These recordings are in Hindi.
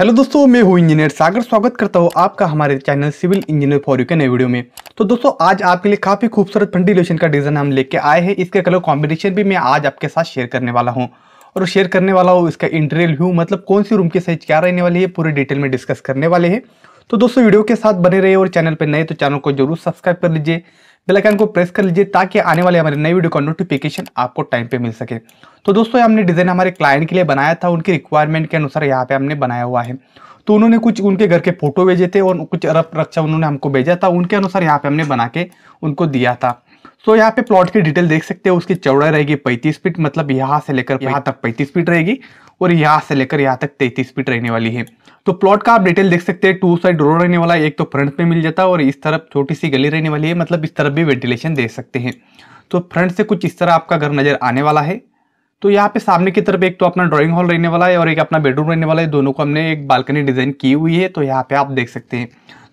हेलो दोस्तों मैं हूँ इंजीनियर सागर स्वागत करता हूँ आपका हमारे channel civil engineer for you के नए वीडियो में तो दोस्तों आज आपके लिए काफ़ी खूबसूरत लोशन का डिज़ाइन हम लेके आए हैं इसके कलर कॉम्बिनेशन भी मैं आज आपके साथ शेयर करने वाला हूँ और शेयर करने वाला हूँ इसका इंटीरियर व्यू मतलब कौन सी रूम की साइज क्या रहने वाली है पूरी डिटेल में डिस्कस करने वाले हैं तो दोस्तों वीडियो के साथ बने रहिए और चैनल पर नए तो चैनल को जरूर सब्सक्राइब कर लीजिए बेलाइकन को प्रेस कर लीजिए ताकि आने वाले हमारे नए वीडियो का नोटिफिकेशन आपको टाइम पे मिल सके तो दोस्तों हमने डिज़ाइन हमारे क्लाइंट के लिए बनाया था उनकी रिक्वायरमेंट के अनुसार यहाँ पे हमने बनाया हुआ है तो उन्होंने कुछ उनके घर के फोटो भेजे थे और कुछ रफ रक्षा उन्होंने हमको भेजा था उनके अनुसार यहाँ पे हमने बना के उनको दिया था सो यहाँ पे प्लॉट की डिटेल देख सकते हो उसकी चौड़ाई रहेगी पैंतीस फीट मतलब यहाँ से लेकर यहाँ तक पैंतीस फीट रहेगी और यहाँ से लेकर यहाँ तक तैतीस फीट रहने वाली है तो प्लॉट का आप डिटेल देख सकते हैं टू साइड रोड रहने वाला है एक तो फ्रंट पे मिल जाता है और इस तरफ छोटी सी गली रहने वाली है मतलब इस तरफ भी वेंटिलेशन दे सकते हैं तो फ्रंट से कुछ इस तरह आपका घर नजर आने वाला है तो यहाँ पे सामने की तरफ एक तो अपना ड्राइंग हॉल रहने वाला है और एक अपना बेडरूम रहने वाला है दोनों को हमने एक बालकनी डिजाइन की हुई है तो यहाँ पे आप देख सकते हैं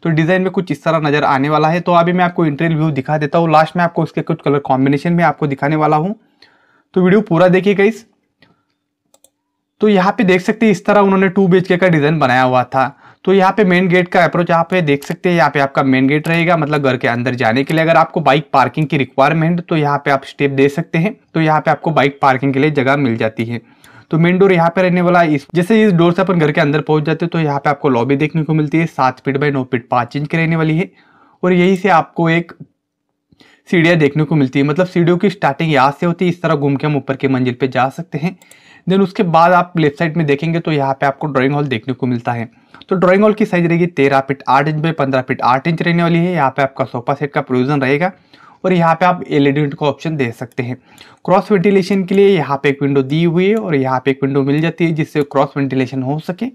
तो डिज़ाइन में कुछ इस तरह नजर आने वाला है तो अभी मैं आपको इंटरियल व्यू दिखा देता हूँ लास्ट में आपको उसके कुछ कलर कॉम्बिनेशन में आपको दिखाने वाला हूँ तो वीडियो पूरा देखिए गाइस तो यहाँ पे देख सकते हैं इस तरह उन्होंने टू बी का डिज़ाइन बनाया हुआ था तो यहाँ पे मेन गेट का अप्रोच आप देख सकते हैं यहाँ पे आपका मेन गेट रहेगा मतलब घर के अंदर जाने के लिए अगर आपको बाइक पार्किंग की रिक्वायरमेंट तो यहाँ पे आप स्टेप दे सकते हैं तो यहाँ पे आपको बाइक पार्किंग के लिए जगह मिल जाती है तो मेन डोर यहाँ पे रहने वाला है इस जैसे इस डोर से अपन घर के अंदर पहुंच जाते हैं तो यहाँ पे आपको लॉबी देखने को मिलती है सात फीट बाई नौ फीट पांच इंच की रहने वाली है और यही से आपको एक सीढ़िया देखने को मिलती है मतलब सीढ़ियों की स्टार्टिंग यहाँ से होती है इस तरह घूम के हम ऊपर के मंजिल पे जा सकते हैं देन उसके बाद आप लेफ्ट साइड में देखेंगे तो यहाँ पे आपको ड्राइंग हॉल देखने को मिलता है तो ड्राइंग हॉल की साइज रहेगी तेरह फीट आठ इंच बाई पंद्रह फीट आठ इंच रहने वाली है यहाँ पे आपका सोफा सेट का प्रोविजन रहेगा और यहाँ पे आप एल ई e का ऑप्शन दे सकते हैं क्रॉस वेंटिलेशन के लिए यहाँ पे एक विंडो दी हुई है और यहाँ पे एक विंडो मिल जाती है जिससे क्रॉस वेंटिलेशन हो सके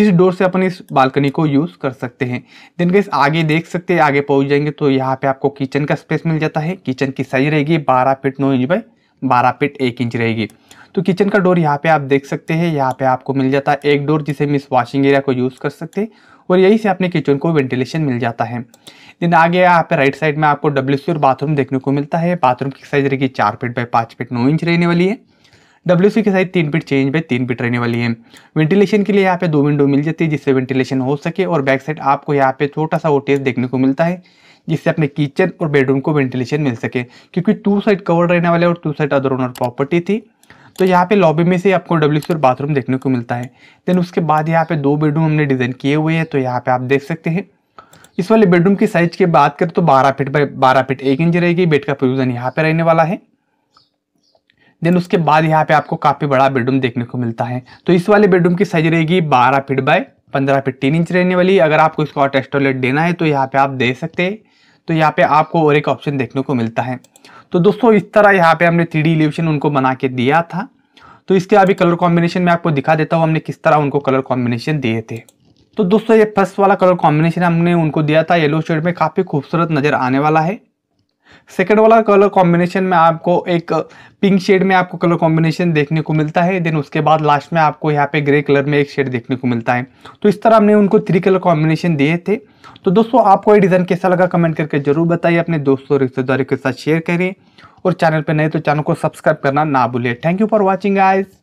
इस डोर से अपन इस बालकनी को यूज़ कर सकते हैं देन के आगे देख सकते हैं आगे पहुँच जाएंगे तो यहाँ पे आपको किचन का स्पेस मिल जाता है किचन की साइज रहेगी बारह फिट नौ इंच बाई बारह फिट एक इंच रहेगी तो किचन का डोर यहाँ पे आप देख सकते हैं यहाँ पे आपको मिल जाता है एक डोर जिसे हम इस वॉशिंग एरिया को यूज़ कर सकते हैं और यही से अपने किचन को वेंटिलेशन मिल जाता है दिन आगे यहाँ पे राइट साइड में आपको डब्ल्यू और बाथरूम देखने को मिलता है बाथरूम की साइज रहेगी चार फीट बाई पाँच फीट नौ इंच रहने वाली है डब्ल्यू की साइज तीन फीट चेंज इंच बाई तीन फीट रहने वाली है वेंटिलेशन के लिए यहाँ पे दो विंडो मिल जाती है जिससे वेंटिलेशन हो सके और बैक साइड आपको यहाँ पे छोटा सा ओटेस देखने को मिलता है जिससे अपने किचन और बेडरूम को वेंटिलेशन मिल सके क्योंकि टू साइड कवर रहने वाले और two side other owner property थी तो यहाँ पे लॉबी में से आपको डब्ल्यू सी बाथरूम देखने को मिलता है देन उसके बाद यहाँ पे दो बेडरूम हमने डिज़ाइन किए हुए हैं तो यहाँ पे आप देख सकते हैं इस वाले बेडरूम की साइज की बात करें तो बारह फीट बाई बारह फीट एक इंच रहेगी बेड का प्रोविजन यहाँ पे रहने वाला है देन उसके बाद यहाँ पे आपको काफ़ी बड़ा बेडरूम देखने को मिलता है तो इस वाले बेडरूम की साइज रहेगी बारह फीट बाय पंद्रह फीट तीन इंच रहने वाली अगर आपको इसको अटैच टॉयलेट देना है तो यहाँ पे आप दे सकते हैं तो यहाँ पे आपको और एक ऑप्शन देखने को मिलता है तो दोस्तों इस तरह यहाँ पे हमने थ्री डी उनको बना के दिया था तो इसके अभी कलर कॉम्बिनेशन में आपको दिखा देता हूँ हमने किस तरह उनको कलर कॉम्बिनेशन दिए थे तो दोस्तों ये फर्स्ट वाला कलर कॉम्बिनेशन हमने उनको दिया था येलो शेड में काफ़ी खूबसूरत नज़र आने वाला है सेकेंड वाला कलर कॉम्बिनेशन में आपको एक पिंक शेड में आपको कलर कॉम्बिनेशन देखने को मिलता है देन उसके बाद लास्ट में आपको यहाँ पे ग्रे कलर में एक शेड देखने को मिलता है तो इस तरह हमने उनको थ्री कलर कॉम्बिनेशन दिए थे तो दोस्तों आपको ये डिज़ाइन कैसा लगा कमेंट करके जरूर बताइए अपने दोस्तों रिश्तेदारों के साथ शेयर करें और चैनल पर नए तो चैनल को सब्सक्राइब करना ना भूलें thank you for watching eyes